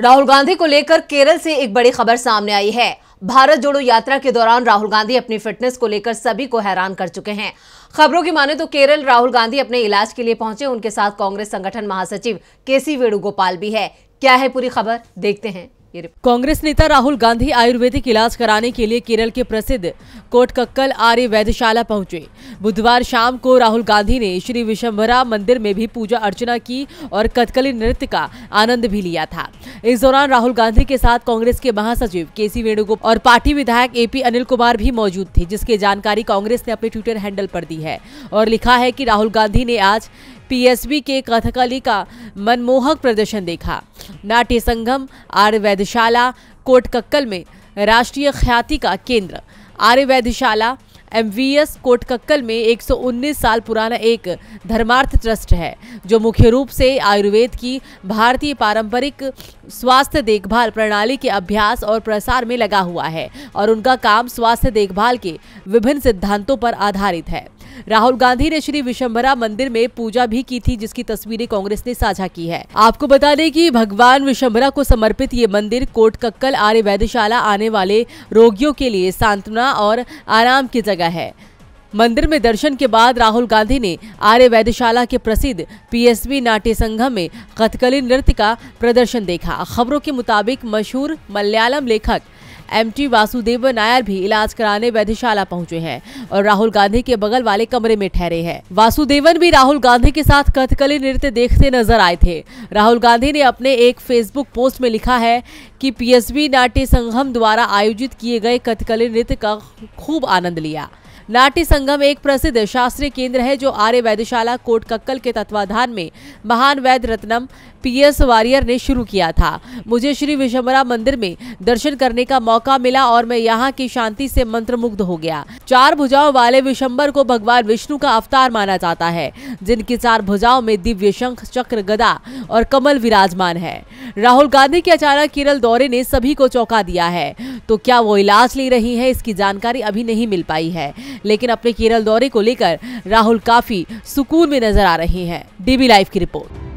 राहुल गांधी को लेकर केरल से एक बड़ी खबर सामने आई है भारत जोड़ो यात्रा के दौरान राहुल गांधी अपनी फिटनेस को लेकर सभी को हैरान कर चुके हैं खबरों की माने तो केरल राहुल गांधी अपने इलाज के लिए पहुंचे उनके साथ कांग्रेस संगठन महासचिव के सी वेणुगोपाल भी है क्या है पूरी खबर देखते हैं कांग्रेस नेता राहुल गांधी आयुर्वेदिक इलाज कराने के लिए केरल के प्रसिद्ध कोटकक्कल आर्य वैद्यशाला पहुंचे बुधवार शाम को राहुल गांधी ने श्री विशंभरा मंदिर में भी पूजा अर्चना की और कथकली नृत्य का आनंद भी लिया था इस दौरान राहुल गांधी के साथ कांग्रेस के महासचिव के सी वेणुगोपाल और पार्टी विधायक ए अनिल कुमार भी मौजूद थे जिसकी जानकारी कांग्रेस ने अपने ट्विटर हैंडल पर दी है और लिखा है की राहुल गांधी ने आज पीएसबी के कथकली का मनमोहक प्रदर्शन देखा नाट्य संगम आर्य कोटकक्कल कोट कक्कल में राष्ट्रीय ख्याति का केंद्र एम वी एस कोटकक्कल में 119 साल पुराना एक धर्मार्थ ट्रस्ट है जो मुख्य रूप से आयुर्वेद की भारतीय पारंपरिक स्वास्थ्य देखभाल प्रणाली के अभ्यास और प्रसार में लगा हुआ है और उनका काम स्वास्थ्य देखभाल के विभिन्न सिद्धांतों पर आधारित है राहुल गांधी ने श्री विश्वभरा मंदिर में पूजा भी की थी जिसकी तस्वीरें कांग्रेस ने साझा की है आपको बता दें कि भगवान विश्वभरा को समर्पित ये मंदिर कोट कक्कल आर्य वैधशाला आने वाले रोगियों के लिए सांत्वना और आराम की जगह है मंदिर में दर्शन के बाद राहुल गांधी ने आर्य वैधशाला के प्रसिद्ध पीएसबी नाट्य संघम में कथकली नृत्य का प्रदर्शन देखा खबरों के मुताबिक मशहूर मलयालम लेखक एमटी वासुदेवन नायर भी इलाज कराने वैधशाला पहुंचे हैं और राहुल गांधी के बगल वाले कमरे में ठहरे हैं वासुदेवन भी राहुल गांधी के साथ कथकली नृत्य देखते नजर आए थे राहुल गांधी ने अपने एक फेसबुक पोस्ट में लिखा है कि पीएसबी नाट्य संघम द्वारा आयोजित किए गए कथकली नृत्य का खूब आनंद लिया नाट्य संगम एक प्रसिद्ध शास्त्रीय केंद्र है जो आर्य वैद्यशाला कोट कक्कल के तत्वाधान में महान वैद्य रत्नम पी एस वारियर ने शुरू किया था मुझे श्री विशंबरा मंदिर में दर्शन करने का मौका मिला और मैं यहाँ की शांति से मंत्रमुग्ध हो गया चार भुजाओं वाले विशंबर को भगवान विष्णु का अवतार माना जाता है जिनकी चार भुजाओं में दिव्य शंख चक्र गदा और कमल विराजमान है राहुल गांधी के अचानक केरल दौरे ने सभी को चौंका दिया है तो क्या वो इलाज ले रही है इसकी जानकारी अभी नहीं मिल पाई है लेकिन अपने केरल दौरे को लेकर राहुल काफी सुकून में नजर आ रहे हैं डीबी लाइव की रिपोर्ट